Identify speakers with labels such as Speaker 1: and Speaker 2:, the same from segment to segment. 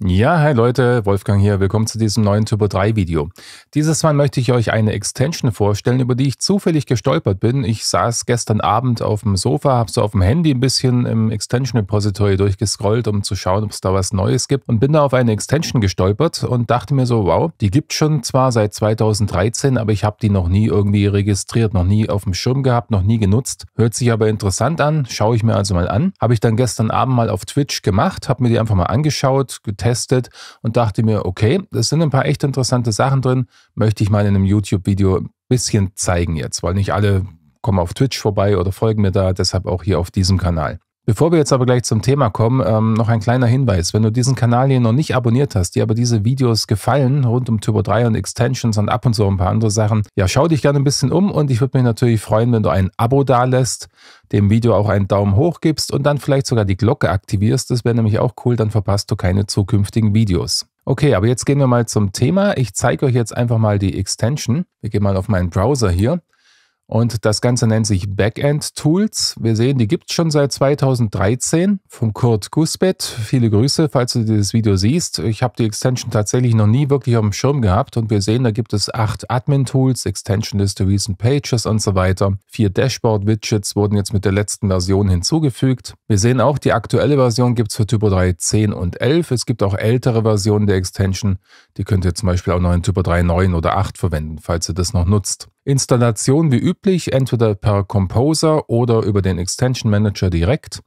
Speaker 1: Ja, hi Leute, Wolfgang hier. Willkommen zu diesem neuen Turbo 3 Video. Dieses Mal möchte ich euch eine Extension vorstellen, über die ich zufällig gestolpert bin. Ich saß gestern Abend auf dem Sofa, habe so auf dem Handy ein bisschen im Extension Repository durchgescrollt, um zu schauen, ob es da was Neues gibt und bin da auf eine Extension gestolpert und dachte mir so, wow, die gibt schon zwar seit 2013, aber ich habe die noch nie irgendwie registriert, noch nie auf dem Schirm gehabt, noch nie genutzt. Hört sich aber interessant an, schaue ich mir also mal an. Habe ich dann gestern Abend mal auf Twitch gemacht, habe mir die einfach mal angeschaut, getestet getestet und dachte mir, okay, das sind ein paar echt interessante Sachen drin, möchte ich mal in einem YouTube-Video ein bisschen zeigen jetzt, weil nicht alle kommen auf Twitch vorbei oder folgen mir da, deshalb auch hier auf diesem Kanal. Bevor wir jetzt aber gleich zum Thema kommen, ähm, noch ein kleiner Hinweis. Wenn du diesen Kanal hier noch nicht abonniert hast, dir aber diese Videos gefallen, rund um Turbo 3 und Extensions und ab und zu ein paar andere Sachen, ja, schau dich gerne ein bisschen um und ich würde mich natürlich freuen, wenn du ein Abo dalässt, dem Video auch einen Daumen hoch gibst und dann vielleicht sogar die Glocke aktivierst. Das wäre nämlich auch cool, dann verpasst du keine zukünftigen Videos. Okay, aber jetzt gehen wir mal zum Thema. Ich zeige euch jetzt einfach mal die Extension. Wir gehen mal auf meinen Browser hier. Und das Ganze nennt sich Backend Tools. Wir sehen, die gibt es schon seit 2013 von Kurt Gusbett. Viele Grüße, falls du dieses Video siehst. Ich habe die Extension tatsächlich noch nie wirklich auf dem Schirm gehabt. Und wir sehen, da gibt es acht Admin-Tools, Extension Liste, Recent Pages und so weiter. Vier Dashboard-Widgets wurden jetzt mit der letzten Version hinzugefügt. Wir sehen auch, die aktuelle Version gibt es für Typo 3 10 und 11. Es gibt auch ältere Versionen der Extension. Die könnt ihr zum Beispiel auch noch in Typo 3 9 oder 8 verwenden, falls ihr das noch nutzt. Installation wie üblich, entweder per Composer oder über den Extension Manager direkt.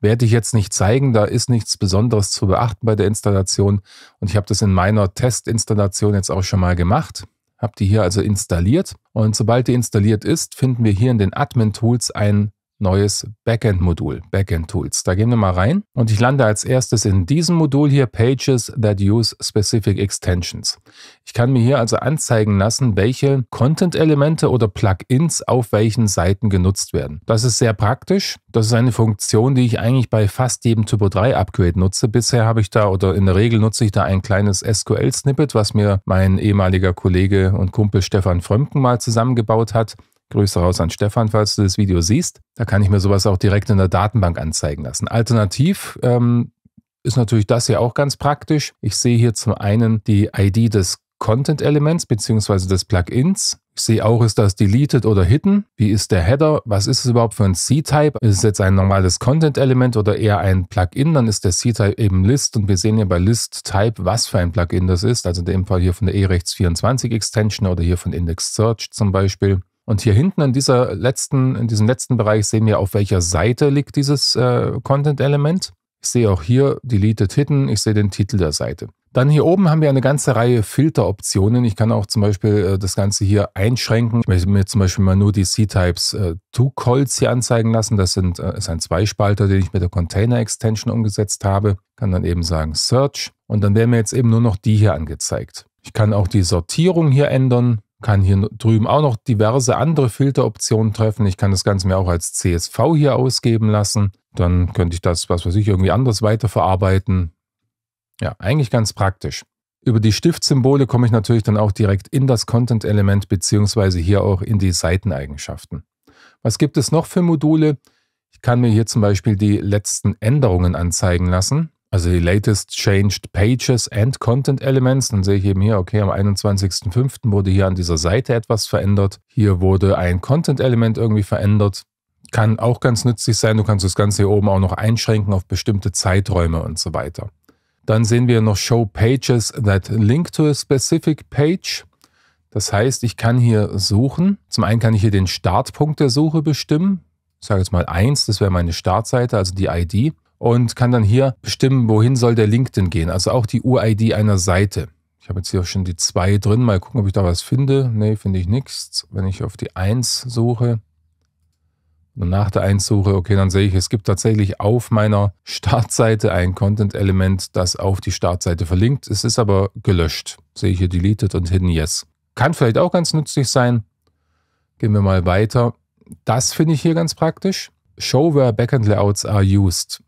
Speaker 1: Werde ich jetzt nicht zeigen, da ist nichts Besonderes zu beachten bei der Installation. Und ich habe das in meiner Testinstallation jetzt auch schon mal gemacht. Habe die hier also installiert. Und sobald die installiert ist, finden wir hier in den Admin Tools ein neues Backend-Modul, Backend-Tools. Da gehen wir mal rein und ich lande als erstes in diesem Modul hier Pages that use specific extensions. Ich kann mir hier also anzeigen lassen, welche Content-Elemente oder Plugins auf welchen Seiten genutzt werden. Das ist sehr praktisch. Das ist eine Funktion, die ich eigentlich bei fast jedem Typo 3 Upgrade nutze. Bisher habe ich da oder in der Regel nutze ich da ein kleines SQL-Snippet, was mir mein ehemaliger Kollege und Kumpel Stefan Frömken mal zusammengebaut hat. Grüße raus an Stefan, falls du das Video siehst. Da kann ich mir sowas auch direkt in der Datenbank anzeigen lassen. Alternativ ähm, ist natürlich das hier auch ganz praktisch. Ich sehe hier zum einen die ID des Content-Elements bzw. des Plugins. Ich sehe auch, ist das deleted oder hidden? Wie ist der Header? Was ist es überhaupt für ein C-Type? Ist es jetzt ein normales Content-Element oder eher ein Plugin? Dann ist der C-Type eben List und wir sehen ja bei List-Type, was für ein Plugin das ist. Also in dem Fall hier von der e rechts 24 Extension oder hier von Index Search zum Beispiel. Und hier hinten in, dieser letzten, in diesem letzten Bereich sehen wir, auf welcher Seite liegt dieses äh, Content-Element. Ich sehe auch hier Deleted Hidden, ich sehe den Titel der Seite. Dann hier oben haben wir eine ganze Reihe Filteroptionen. Ich kann auch zum Beispiel äh, das Ganze hier einschränken. Ich möchte mir zum Beispiel mal nur die C-Types äh, Two-Calls hier anzeigen lassen. Das sind, äh, ist ein Zweispalter, den ich mit der Container-Extension umgesetzt habe. Kann dann eben sagen Search und dann werden mir jetzt eben nur noch die hier angezeigt. Ich kann auch die Sortierung hier ändern kann hier drüben auch noch diverse andere Filteroptionen treffen. Ich kann das Ganze mir auch als CSV hier ausgeben lassen. Dann könnte ich das, was weiß ich, irgendwie anders weiterverarbeiten. Ja, eigentlich ganz praktisch. Über die Stiftsymbole komme ich natürlich dann auch direkt in das Content-Element beziehungsweise hier auch in die Seiteneigenschaften. Was gibt es noch für Module? Ich kann mir hier zum Beispiel die letzten Änderungen anzeigen lassen. Also die latest changed pages and content elements. Dann sehe ich eben hier, okay, am 21.05. wurde hier an dieser Seite etwas verändert. Hier wurde ein Content Element irgendwie verändert. Kann auch ganz nützlich sein. Du kannst das Ganze hier oben auch noch einschränken auf bestimmte Zeiträume und so weiter. Dann sehen wir noch Show Pages that link to a specific page. Das heißt, ich kann hier suchen. Zum einen kann ich hier den Startpunkt der Suche bestimmen. Ich sage jetzt mal 1, das wäre meine Startseite, also die ID und kann dann hier bestimmen, wohin soll der Link denn gehen. Also auch die UID einer Seite. Ich habe jetzt hier schon die 2 drin. Mal gucken, ob ich da was finde. Nee, finde ich nichts. Wenn ich auf die 1 suche und nach der 1 suche, okay, dann sehe ich, es gibt tatsächlich auf meiner Startseite ein Content-Element, das auf die Startseite verlinkt. Es ist aber gelöscht. Sehe ich hier deleted und hidden yes. Kann vielleicht auch ganz nützlich sein. Gehen wir mal weiter. Das finde ich hier ganz praktisch. Show where Backend Layouts are used.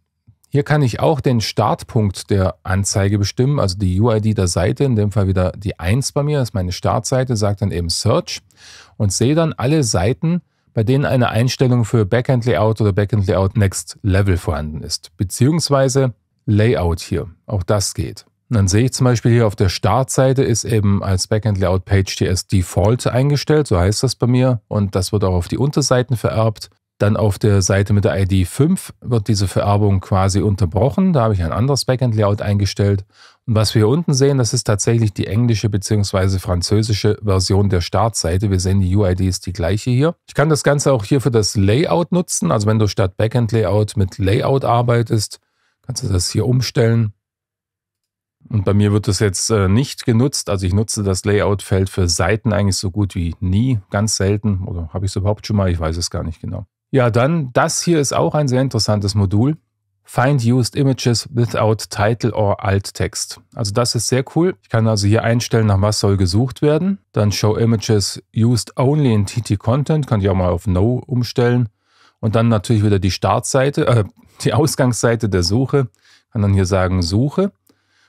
Speaker 1: Hier kann ich auch den Startpunkt der Anzeige bestimmen, also die UID der Seite, in dem Fall wieder die 1 bei mir, das ist meine Startseite, sagt dann eben Search und sehe dann alle Seiten, bei denen eine Einstellung für Backend Layout oder Backend Layout Next Level vorhanden ist, beziehungsweise Layout hier. Auch das geht. Und dann sehe ich zum Beispiel hier auf der Startseite ist eben als Backend Layout Page TS Default eingestellt, so heißt das bei mir, und das wird auch auf die Unterseiten vererbt. Dann auf der Seite mit der ID 5 wird diese Vererbung quasi unterbrochen. Da habe ich ein anderes Backend-Layout eingestellt. Und was wir hier unten sehen, das ist tatsächlich die englische bzw. französische Version der Startseite. Wir sehen, die UID ist die gleiche hier. Ich kann das Ganze auch hier für das Layout nutzen. Also wenn du statt Backend-Layout mit Layout arbeitest, kannst du das hier umstellen. Und bei mir wird das jetzt äh, nicht genutzt. Also ich nutze das Layout-Feld für Seiten eigentlich so gut wie nie, ganz selten. Oder habe ich es überhaupt schon mal? Ich weiß es gar nicht genau. Ja, dann, das hier ist auch ein sehr interessantes Modul. Find Used Images without Title or Alt Text. Also das ist sehr cool. Ich kann also hier einstellen, nach was soll gesucht werden. Dann Show Images Used Only in TT Content. Kann ich auch mal auf No umstellen. Und dann natürlich wieder die Startseite, äh, die Ausgangsseite der Suche. Kann dann hier sagen Suche.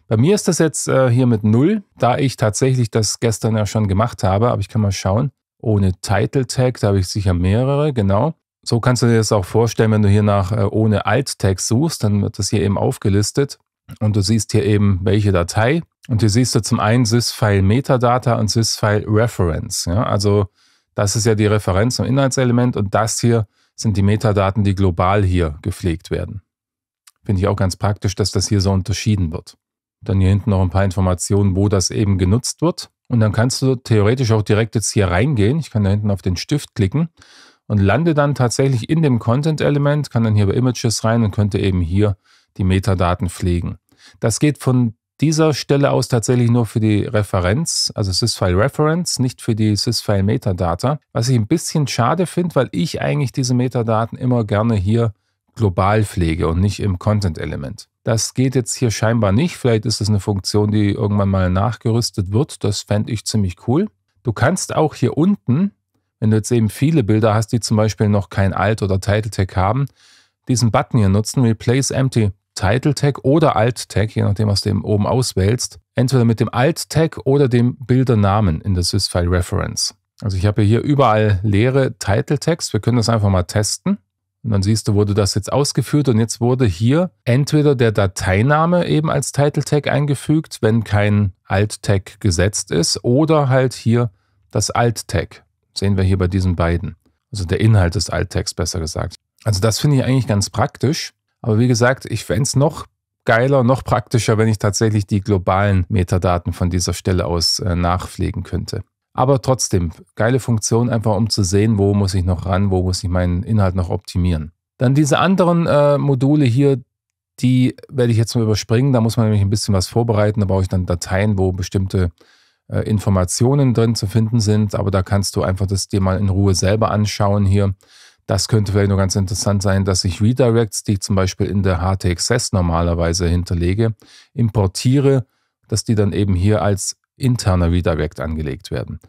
Speaker 1: Bei mir ist das jetzt äh, hier mit null, da ich tatsächlich das gestern ja schon gemacht habe. Aber ich kann mal schauen. Ohne Title Tag, da habe ich sicher mehrere, genau. So kannst du dir das auch vorstellen, wenn du hier nach äh, ohne Alt-Text suchst, dann wird das hier eben aufgelistet und du siehst hier eben welche Datei. Und hier siehst du zum einen sys-file Metadata und sys-file Reference. Ja? Also das ist ja die Referenz zum Inhaltselement und das hier sind die Metadaten, die global hier gepflegt werden. Finde ich auch ganz praktisch, dass das hier so unterschieden wird. Dann hier hinten noch ein paar Informationen, wo das eben genutzt wird. Und dann kannst du theoretisch auch direkt jetzt hier reingehen. Ich kann da hinten auf den Stift klicken und lande dann tatsächlich in dem Content-Element, kann dann hier bei Images rein und könnte eben hier die Metadaten pflegen. Das geht von dieser Stelle aus tatsächlich nur für die Referenz, also sysfile Reference, nicht für die sysfile Metadata, was ich ein bisschen schade finde, weil ich eigentlich diese Metadaten immer gerne hier global pflege und nicht im Content-Element. Das geht jetzt hier scheinbar nicht. Vielleicht ist es eine Funktion, die irgendwann mal nachgerüstet wird. Das fände ich ziemlich cool. Du kannst auch hier unten wenn du jetzt eben viele Bilder hast, die zum Beispiel noch kein Alt- oder Title-Tag haben, diesen Button hier nutzen, Replace Empty Title-Tag oder Alt-Tag, je nachdem, was du eben oben auswählst, entweder mit dem Alt-Tag oder dem Bildernamen in der sysfile Reference. Also ich habe hier überall leere Title-Tags. Wir können das einfach mal testen. Und dann siehst du, wurde das jetzt ausgeführt und jetzt wurde hier entweder der Dateiname eben als Title-Tag eingefügt, wenn kein Alt-Tag gesetzt ist, oder halt hier das Alt-Tag. Sehen wir hier bei diesen beiden. Also der Inhalt des Alttext besser gesagt. Also das finde ich eigentlich ganz praktisch. Aber wie gesagt, ich fände es noch geiler, noch praktischer, wenn ich tatsächlich die globalen Metadaten von dieser Stelle aus äh, nachpflegen könnte. Aber trotzdem, geile Funktion, einfach um zu sehen, wo muss ich noch ran, wo muss ich meinen Inhalt noch optimieren. Dann diese anderen äh, Module hier, die werde ich jetzt mal überspringen. Da muss man nämlich ein bisschen was vorbereiten. Da brauche ich dann Dateien, wo bestimmte äh, Informationen drin zu finden sind. Aber da kannst du einfach das dir mal in Ruhe selber anschauen hier. Das könnte vielleicht nur ganz interessant sein, dass ich Redirects, die ich zum Beispiel in der HTXS normalerweise hinterlege, importiere, dass die dann eben hier als interner Redirect angelegt werden.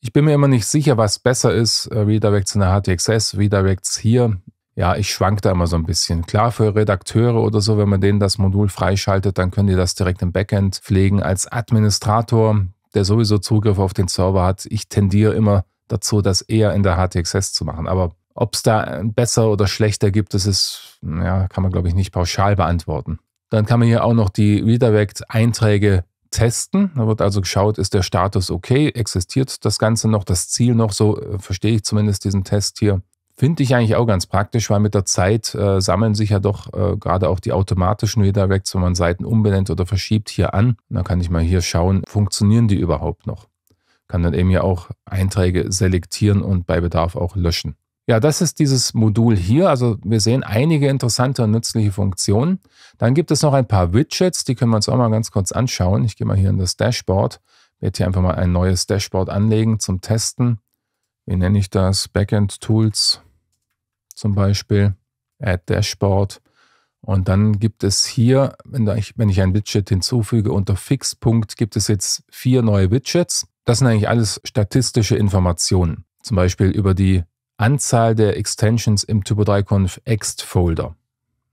Speaker 1: Ich bin mir immer nicht sicher, was besser ist, äh, Redirects in der HTXS, Redirects hier. Ja, ich schwank da immer so ein bisschen. Klar, für Redakteure oder so, wenn man denen das Modul freischaltet, dann können die das direkt im Backend pflegen. Als Administrator der sowieso Zugriff auf den Server hat. Ich tendiere immer dazu, das eher in der HTXS zu machen. Aber ob es da äh, besser oder schlechter gibt, das ist, ja, kann man, glaube ich, nicht pauschal beantworten. Dann kann man hier auch noch die Redirect-Einträge testen. Da wird also geschaut, ist der Status okay, existiert das Ganze noch, das Ziel noch, so äh, verstehe ich zumindest diesen Test hier. Finde ich eigentlich auch ganz praktisch, weil mit der Zeit äh, sammeln sich ja doch äh, gerade auch die automatischen Redirects, wenn man Seiten umbenennt oder verschiebt, hier an. Und dann kann ich mal hier schauen, funktionieren die überhaupt noch? Kann dann eben ja auch Einträge selektieren und bei Bedarf auch löschen. Ja, das ist dieses Modul hier. Also wir sehen einige interessante und nützliche Funktionen. Dann gibt es noch ein paar Widgets, die können wir uns auch mal ganz kurz anschauen. Ich gehe mal hier in das Dashboard, werde hier einfach mal ein neues Dashboard anlegen zum Testen. Wie nenne ich das? Backend Tools zum Beispiel, Add äh, Dashboard. Und dann gibt es hier, wenn ich ein Widget hinzufüge, unter Fixpunkt gibt es jetzt vier neue Widgets. Das sind eigentlich alles statistische Informationen, zum Beispiel über die Anzahl der Extensions im Typo3Conf Ext Folder.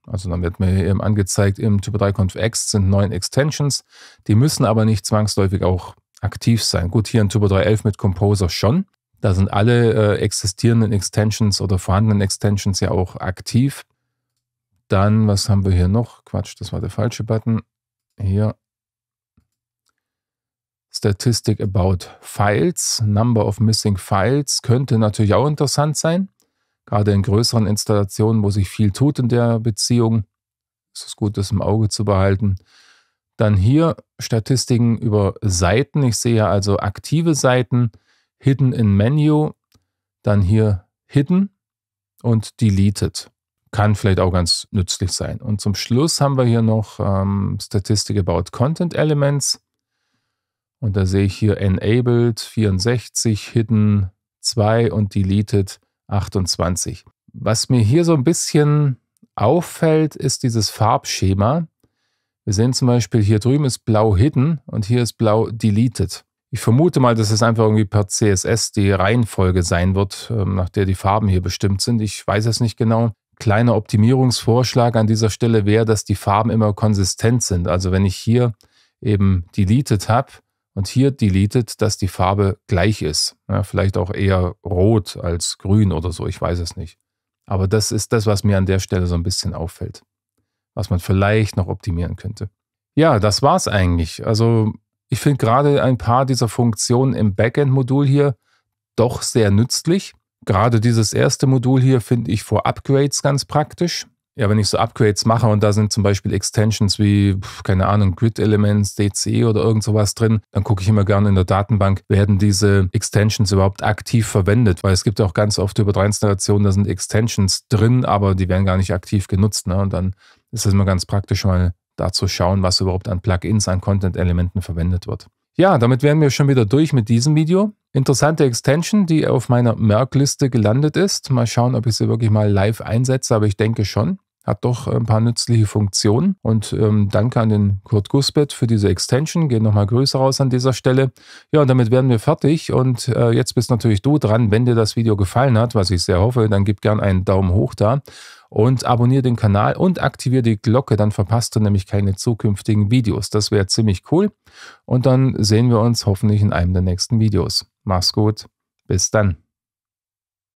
Speaker 1: Also dann wird mir eben angezeigt, im Typo3Conf Ext sind neun Extensions, die müssen aber nicht zwangsläufig auch aktiv sein. Gut, hier in Typo311 mit Composer schon, da sind alle äh, existierenden Extensions oder vorhandenen Extensions ja auch aktiv. Dann, was haben wir hier noch? Quatsch, das war der falsche Button. Hier. Statistic about Files, Number of Missing Files könnte natürlich auch interessant sein. Gerade in größeren Installationen, wo sich viel tut in der Beziehung, ist es gut, das im Auge zu behalten. Dann hier Statistiken über Seiten. Ich sehe also aktive Seiten Hidden in Menu, dann hier Hidden und Deleted. Kann vielleicht auch ganz nützlich sein. Und zum Schluss haben wir hier noch ähm, Statistik about Content Elements. Und da sehe ich hier Enabled 64, Hidden 2 und Deleted 28. Was mir hier so ein bisschen auffällt, ist dieses Farbschema. Wir sehen zum Beispiel hier drüben ist blau hidden und hier ist blau deleted. Ich vermute mal, dass es einfach irgendwie per CSS die Reihenfolge sein wird, ähm, nach der die Farben hier bestimmt sind. Ich weiß es nicht genau. Kleiner Optimierungsvorschlag an dieser Stelle wäre, dass die Farben immer konsistent sind. Also wenn ich hier eben deleted habe und hier deleted, dass die Farbe gleich ist. Ja, vielleicht auch eher rot als grün oder so, ich weiß es nicht. Aber das ist das, was mir an der Stelle so ein bisschen auffällt, was man vielleicht noch optimieren könnte. Ja, das war's eigentlich. Also ich finde gerade ein paar dieser Funktionen im Backend-Modul hier doch sehr nützlich. Gerade dieses erste Modul hier finde ich vor Upgrades ganz praktisch. Ja, wenn ich so Upgrades mache und da sind zum Beispiel Extensions wie, keine Ahnung, Grid Elements, DCE oder irgend sowas drin, dann gucke ich immer gerne in der Datenbank, werden diese Extensions überhaupt aktiv verwendet? Weil es gibt auch ganz oft über drei Installationen, da sind Extensions drin, aber die werden gar nicht aktiv genutzt. Ne? Und dann ist es immer ganz praktisch, mal da zu schauen, was überhaupt an Plugins, an Content-Elementen verwendet wird. Ja, damit wären wir schon wieder durch mit diesem Video. Interessante Extension, die auf meiner Merk-Liste gelandet ist. Mal schauen, ob ich sie wirklich mal live einsetze, aber ich denke schon. Hat doch äh, ein paar nützliche Funktionen. Und ähm, danke an den Kurt Gusbett für diese Extension. Gehen nochmal Grüße raus an dieser Stelle. Ja, und damit wären wir fertig. Und äh, jetzt bist natürlich du dran. Wenn dir das Video gefallen hat, was ich sehr hoffe, dann gib gern einen Daumen hoch da und abonniere den Kanal und aktiviere die Glocke, dann verpasst du nämlich keine zukünftigen Videos. Das wäre ziemlich cool. Und dann sehen wir uns hoffentlich in einem der nächsten Videos. Mach's gut. Bis dann.